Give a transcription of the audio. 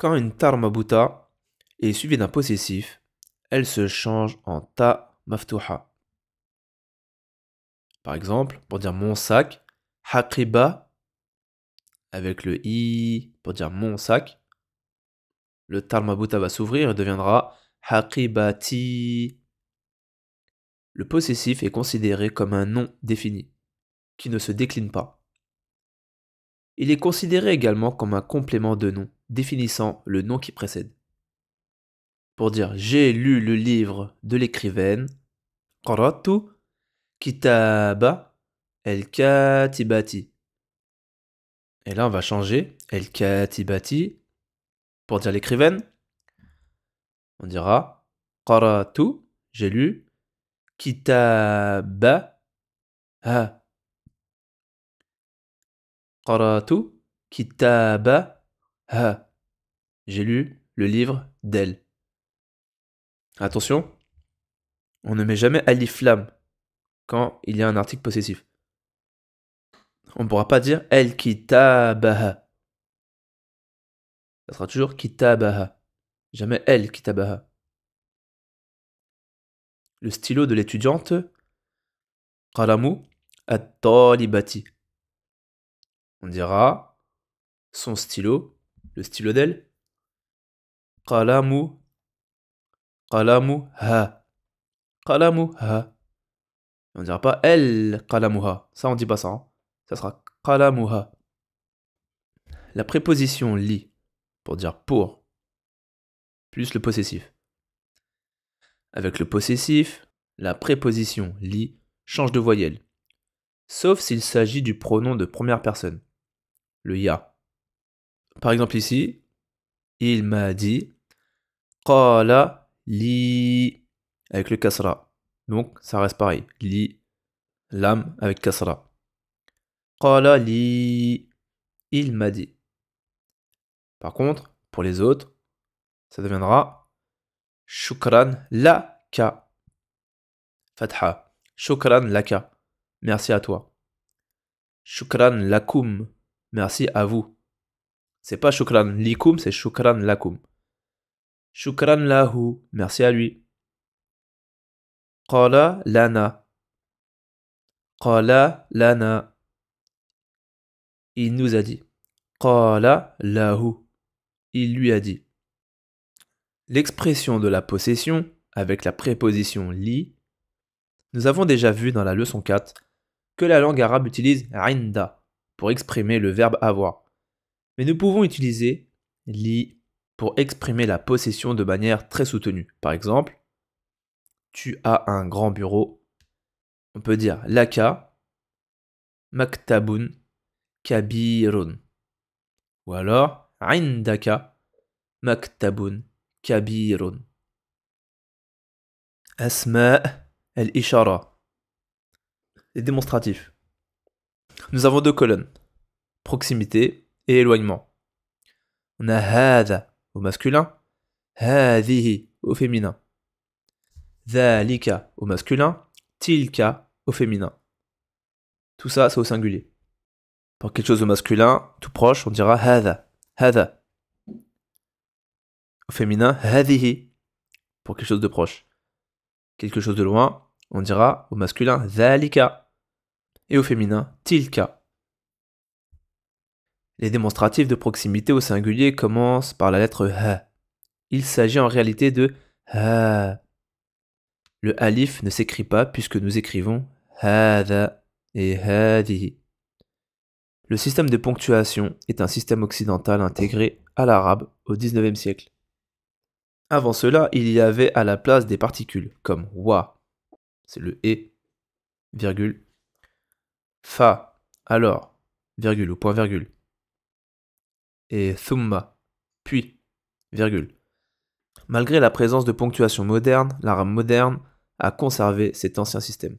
Quand une tarmabuta est suivie d'un possessif, elle se change en ta maftouha. Par exemple, pour dire mon sac, haqiba avec le i pour dire mon sac, le tarmabuta va s'ouvrir et deviendra haqibati. Le possessif est considéré comme un nom défini, qui ne se décline pas. Il est considéré également comme un complément de nom définissant le nom qui précède. Pour dire j'ai lu le livre de l'écrivaine, qaratu kitaba el-katibati. Et là, on va changer el-katibati pour dire l'écrivaine. On dira qaratu, j'ai lu kitaba ha. Ah. Qaratu kitaba ah, j'ai lu le livre d'elle. Attention, on ne met jamais Ali Flam quand il y a un article possessif. On ne pourra pas dire El Kitabaha. Ça sera toujours Kitabaha. Jamais El Kitabaha. Le stylo de l'étudiante qalamou at-talibati. On dira son stylo le stylo d'elle Kalamu. kalamu ha. kalamu ha. On dira pas elle kalamuha. Ça, on dit pas ça. Hein. Ça sera kalamuha. La préposition li pour dire pour plus le possessif. Avec le possessif, la préposition li change de voyelle, sauf s'il s'agit du pronom de première personne, le ya. Par exemple ici, il m'a dit qala li avec le kasra. Donc ça reste pareil. Li lam avec kasra. Qala li il m'a dit. Par contre, pour les autres, ça deviendra shukran laka. Fatha. Shukran laka. Merci à toi. Shukran lakum. Merci à vous. C'est pas shukran likum, c'est shukran lakum. Shukran lahu, merci à lui. Qala lana. Qala lana. Il nous a dit. Qala lahu. Il lui a dit. L'expression de la possession avec la préposition li, nous avons déjà vu dans la leçon 4 que la langue arabe utilise inda pour exprimer le verbe avoir. Mais nous pouvons utiliser li pour exprimer la possession de manière très soutenue. Par exemple, tu as un grand bureau. On peut dire laka, maktabun, kabirun. Ou alors, indaka, maktabun, kabirun. Asma el ishara Les démonstratifs. Nous avons deux colonnes. Proximité éloignement. On a هذا au masculin, هذه au féminin, ذلك au masculin, tilka au féminin. Tout ça, c'est au singulier. Pour quelque chose au masculin, tout proche, on dira هذا, هذا. Au féminin, هذه pour quelque chose de proche. Quelque chose de loin, on dira au masculin ذلك et au féminin tilka. Les démonstratifs de proximité au singulier commencent par la lettre ha. Il s'agit en réalité de ha. Le alif ne s'écrit pas puisque nous écrivons hada et hadi. Le système de ponctuation est un système occidental intégré à l'arabe au XIXe siècle. Avant cela, il y avait à la place des particules comme wa, c'est le e. virgule, fa, alors, virgule ou point virgule, et puis, virgule. Malgré la présence de ponctuation moderne, l'arabe moderne a conservé cet ancien système.